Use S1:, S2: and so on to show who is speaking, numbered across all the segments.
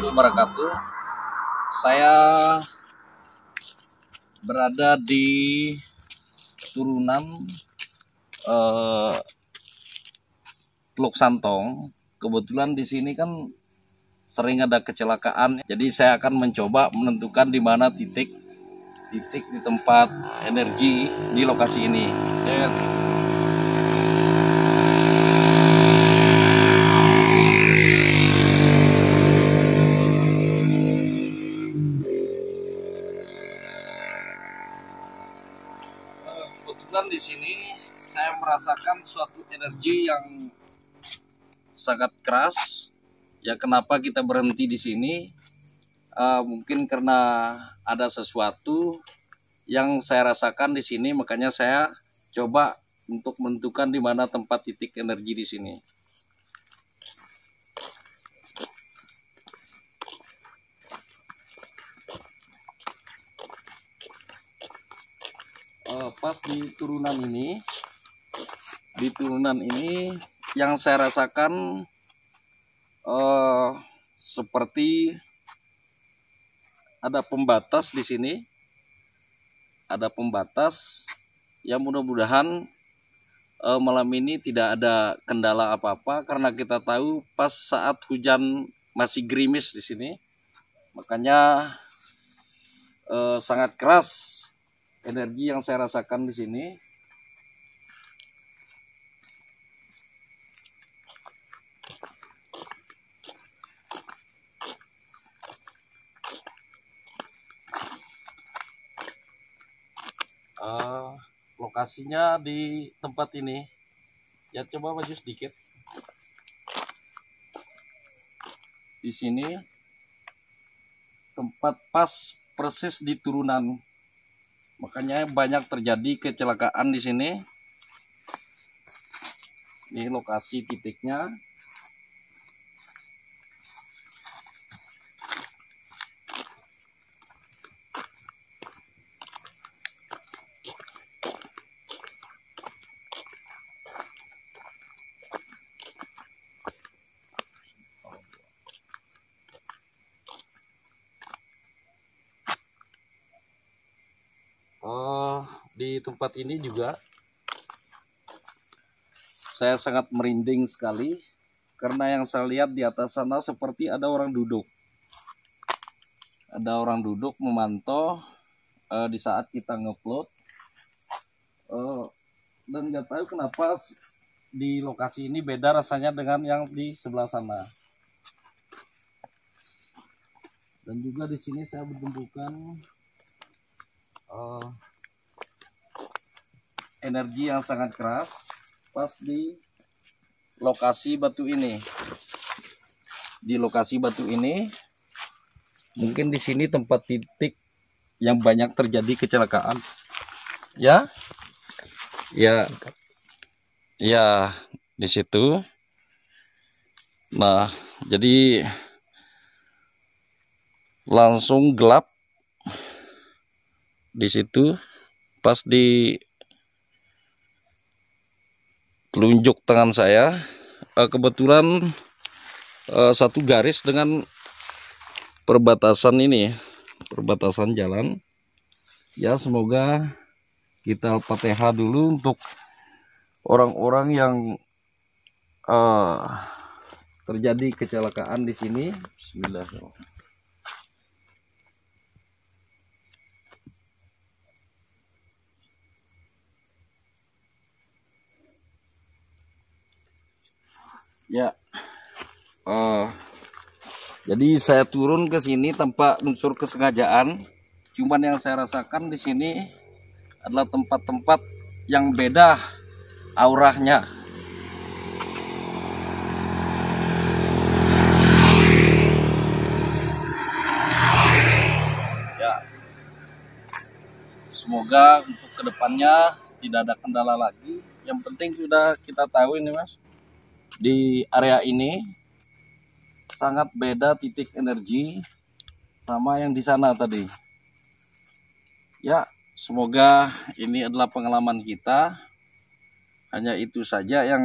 S1: warahmatullahi wabarakatuh. Saya berada di turunan eh, Teluk Santong. Kebetulan di sini kan sering ada kecelakaan. Jadi saya akan mencoba menentukan di mana titik titik di tempat energi di lokasi ini. Ya kan? suatu energi yang sangat keras. Ya kenapa kita berhenti di sini? Uh, mungkin karena ada sesuatu yang saya rasakan di sini, makanya saya coba untuk menentukan di mana tempat titik energi di sini. Uh, pas di turunan ini di turunan ini yang saya rasakan eh, seperti ada pembatas di sini ada pembatas yang mudah-mudahan eh, malam ini tidak ada kendala apa-apa karena kita tahu pas saat hujan masih gerimis di sini makanya eh, sangat keras energi yang saya rasakan di sini Eh, lokasinya di tempat ini ya coba maju sedikit di sini tempat pas persis di turunan makanya banyak terjadi kecelakaan di sini ini lokasi titiknya uh, di tempat ini juga saya sangat merinding sekali karena yang saya lihat di atas sana seperti ada orang duduk ada orang duduk memantau uh, di saat kita ngeupload uh, dan nggak tahu kenapa di lokasi ini beda rasanya dengan yang di sebelah sana dan juga di sini saya menemukan Eh, energi yang sangat keras pas di lokasi batu ini. Di lokasi batu ini mungkin di sini tempat titik yang banyak terjadi kecelakaan. Ya. Ya. Ya, di situ. Nah, jadi langsung gelap di situ pas di telunjuk tangan saya eh, kebetulan eh, satu garis dengan perbatasan ini ya, perbatasan jalan ya semoga kita pateha dulu untuk orang-orang yang uh, terjadi kecelakaan di sini Bismillahirrahmanirrahim Ya. Uh, jadi saya turun ke sini tempat unsur kesengajaan. Cuman yang saya rasakan di sini adalah tempat-tempat yang beda aurahnya. Ya. Semoga untuk kedepannya tidak ada kendala lagi. Yang penting sudah kita tahu ini, Mas di area ini sangat beda titik energi sama yang di sana tadi. Ya, semoga ini adalah pengalaman kita. Hanya itu saja yang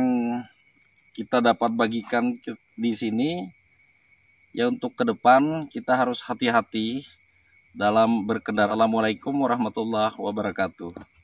S1: kita dapat bagikan di sini. Ya untuk ke depan kita harus hati-hati dalam berkendara. Assalamualaikum warahmatullahi wabarakatuh.